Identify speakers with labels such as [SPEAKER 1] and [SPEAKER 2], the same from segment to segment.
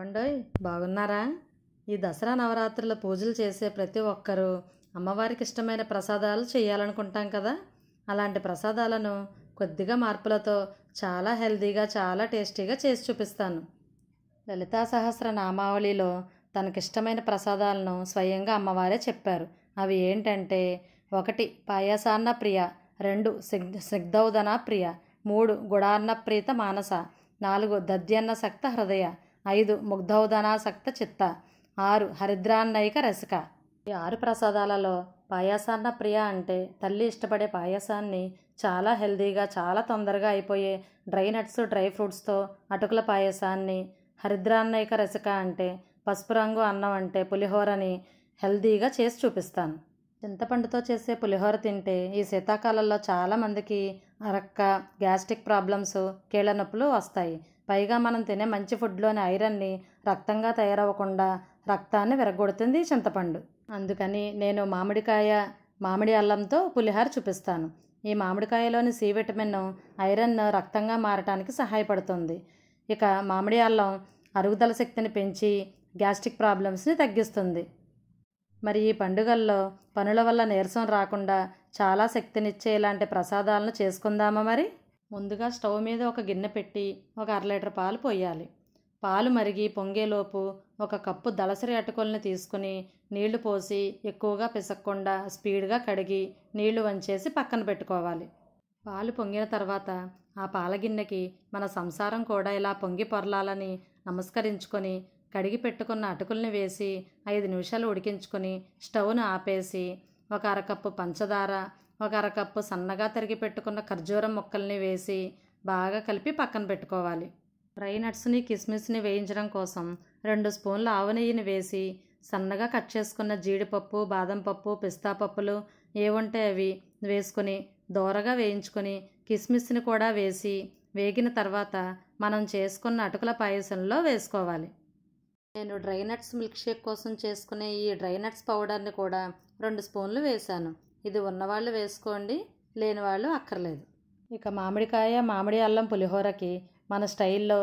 [SPEAKER 1] పండోయ్ బాగున్నారా ఈ దసరా నవరాత్రుల పూజలు చేసే ప్రతి ఒక్కరూ అమ్మవారికి ఇష్టమైన ప్రసాదాలు చేయాలనుకుంటాం కదా అలాంటి ప్రసాదాలను కొద్దిగా మార్పులతో చాలా హెల్దీగా చాలా టేస్టీగా చేసి చూపిస్తాను లలితా సహస్ర నామావళిలో తనకిష్టమైన ప్రసాదాలను స్వయంగా అమ్మవారే చెప్పారు అవి ఏంటంటే ఒకటి పాయసాన్న ప్రియ రెండు సిగ్ సిగ్ధౌదన ప్రియ మూడు గుడాన్న ప్రీత మానస నాలుగు దద్యన్న సక్త హృదయ ఐదు ముగ్ధౌదనాసక్త చిత్త ఆరు హరిద్రాన్నయిక రసిక ఈ ఆరు ప్రసాదాలలో పాయాసాన్న ప్రియ అంటే తల్లి ఇష్టపడే పాయాసాన్ని చాలా హెల్దీగా చాలా తొందరగా అయిపోయే డ్రై నట్స్ డ్రై ఫ్రూట్స్తో అటుకుల పాయసాన్ని హరిద్రాన్నయిక రసిక అంటే పసుపు రంగు అన్నం అంటే పులిహోరని హెల్దీగా చేసి చూపిస్తాను చింతపండుతో చేసే పులిహోర తింటే ఈ శీతాకాలంలో చాలామందికి అరక్క గ్యాస్ట్రిక్ ప్రాబ్లమ్స్ కీళ్ళ నొప్పులు వస్తాయి పైగా మనం తినే మంచి ఫుడ్లోని ఐరన్ని రక్తంగా తయారవ్వకుండా రక్తాన్ని విరగొడుతుంది చింతపండు అందుకని నేను మామిడికాయ మామిడి అల్లంతో పులిహార చూపిస్తాను ఈ మామిడికాయలోని సి విటమిన్ ఐరన్ రక్తంగా మారటానికి సహాయపడుతుంది ఇక మామిడి అల్లం అరుగుదల శక్తిని పెంచి గ్యాస్ట్రిక్ ప్రాబ్లమ్స్ని తగ్గిస్తుంది మరి ఈ పండుగల్లో పనుల వల్ల నీరసం రాకుండా చాలా శక్తినిచ్చే ఇలాంటి ప్రసాదాలను చేసుకుందామా మరి ముందుగా స్టవ్ మీద ఒక గిన్నె పెట్టి ఒక అర లీటర్ పాలు పోయాలి పాలు మరిగి పొంగేలోపు ఒక కప్పు దళసరి అటుకులను తీసుకుని నీళ్లు పోసి ఎక్కువగా పిసక్కుండా స్పీడ్గా కడిగి నీళ్లు వంచేసి పక్కన పెట్టుకోవాలి పాలు పొంగిన తర్వాత ఆ పాల గిన్నెకి మన సంసారం కూడా ఇలా పొంగి పొరలాలని నమస్కరించుకొని కడిగి పెట్టుకున్న అటుకుల్ని వేసి ఐదు నిమిషాలు ఉడికించుకొని స్టవ్ను ఆపేసి ఒక అరకప్పు పంచదార ఒక అరకప్పు సన్నగా తరిగి పెట్టుకున్న ఖర్జూరం ముక్కల్ని వేసి బాగా కలిపి పక్కన పెట్టుకోవాలి డ్రై నట్స్ని కిస్మిస్ని వేయించడం కోసం రెండు స్పూన్ల ఆవు నెయ్యిని వేసి సన్నగా కట్ చేసుకున్న జీడిపప్పు బాదం పప్పు పిస్తా పప్పులు ఏవుంటే అవి వేసుకుని దోరగా వేయించుకొని కిస్మిస్ని కూడా వేసి వేగిన తర్వాత మనం చేసుకున్న అటుకుల పాయసంలో వేసుకోవాలి నేను డ్రై నట్స్ మిల్క్ షేక్ కోసం చేసుకునే ఈ డ్రై నట్స్ పౌడర్ని కూడా రెండు స్పూన్లు వేశాను ఇది ఉన్నవాళ్ళు వేసుకోండి లేని వాళ్ళు అక్కర్లేదు ఇక మామిడికాయ మామిడి అల్లం పులిహోరకి మన స్టైల్లో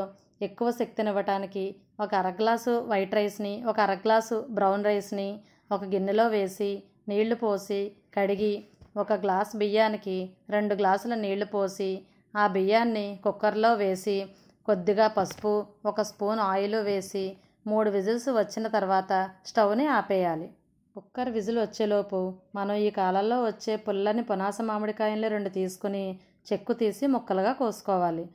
[SPEAKER 1] ఎక్కువ శక్తినివ్వటానికి ఒక అరగ్లాసు వైట్ రైస్ని ఒక అరగ్లాసు బ్రౌన్ రైస్ని ఒక గిన్నెలో వేసి నీళ్లు పోసి కడిగి ఒక గ్లాస్ బియ్యానికి రెండు గ్లాసుల నీళ్లు పోసి ఆ బియ్యాన్ని కుక్కర్లో వేసి కొద్దిగా పసుపు ఒక స్పూన్ ఆయిల్ వేసి మూడు విజిల్స్ వచ్చిన తర్వాత స్టవ్ని ఆపేయాలి కుక్కర్ విజులు వచ్చేలోపు మనం ఈ కాలంలో వచ్చే పుల్లని పునాస మామిడికాయలు రెండు తీసుకుని చెక్కు తీసి ముక్కలుగా కోసుకోవాలి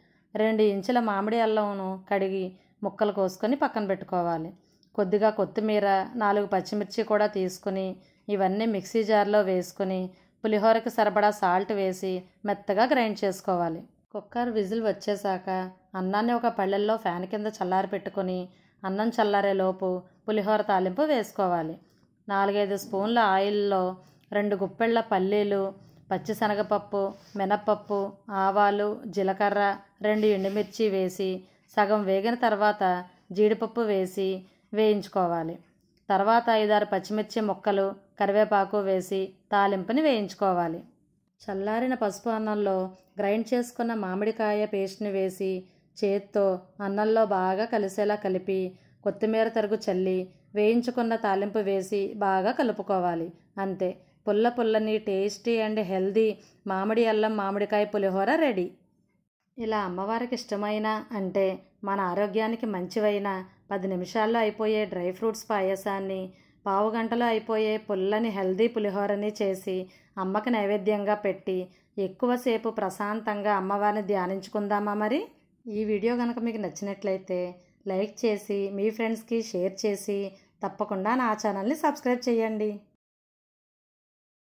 [SPEAKER 1] రెండు ఇంచుల మామిడి అల్లంను కడిగి ముక్కలు కోసుకొని పక్కన పెట్టుకోవాలి కొద్దిగా కొత్తిమీర నాలుగు పచ్చిమిర్చి కూడా తీసుకుని ఇవన్నీ మిక్సీ జార్లో వేసుకుని పులిహోరకు సరిపడా సాల్ట్ వేసి మెత్తగా గ్రైండ్ చేసుకోవాలి కుక్కర్ విజిల్ వచ్చేసాక అన్నాన్ని ఒక పళ్ళెల్లో ఫ్యాన్ కింద చల్లారి పెట్టుకొని అన్నం చల్లారే లోపు పులిహోర తాలింపు వేసుకోవాలి నాలుగైదు స్పూన్ల ఆయిల్లో రెండు గుప్పెళ్ళ పల్లీలు పచ్చిశనగపప్పు మినప్పప్పు ఆవాలు జీలకర్ర రెండు ఎండుమిర్చి వేసి సగం వేగిన తర్వాత జీడిపప్పు వేసి వేయించుకోవాలి తర్వాత ఐదారు పచ్చిమిర్చి ముక్కలు కరివేపాకు వేసి తాలింపుని వేయించుకోవాలి చల్లారిన పసుపు అన్నంలో గ్రైండ్ చేసుకున్న మామిడికాయ పేస్ట్ని వేసి చేత్తో అన్నంలో బాగా కలిసేలా కలిపి కొత్తిమీర తరుగు చల్లి వేయించుకున్న తాలింపు వేసి బాగా కలుపుకోవాలి అంతే పుల్ల పుల్లని టేస్టీ అండ్ హెల్దీ మామిడి అల్లం మామిడికాయ పులిహోర రెడీ ఇలా అమ్మవారికి ఇష్టమైన అంటే మన ఆరోగ్యానికి మంచివైన పది నిమిషాల్లో అయిపోయే డ్రై ఫ్రూట్స్ పాయసాన్ని పావు గంటలో అయిపోయే పుల్లని హెల్దీ పులిహోరని చేసి అమ్మకి నైవేద్యంగా పెట్టి ఎక్కువసేపు ప్రశాంతంగా అమ్మవారిని ధ్యానించుకుందామా మరి ఈ వీడియో కనుక మీకు నచ్చినట్లయితే లైక్ చేసి మీ ఫ్రెండ్స్కి షేర్ చేసి తప్పకుండా నా ఛానల్ని సబ్స్క్రైబ్ చేయండి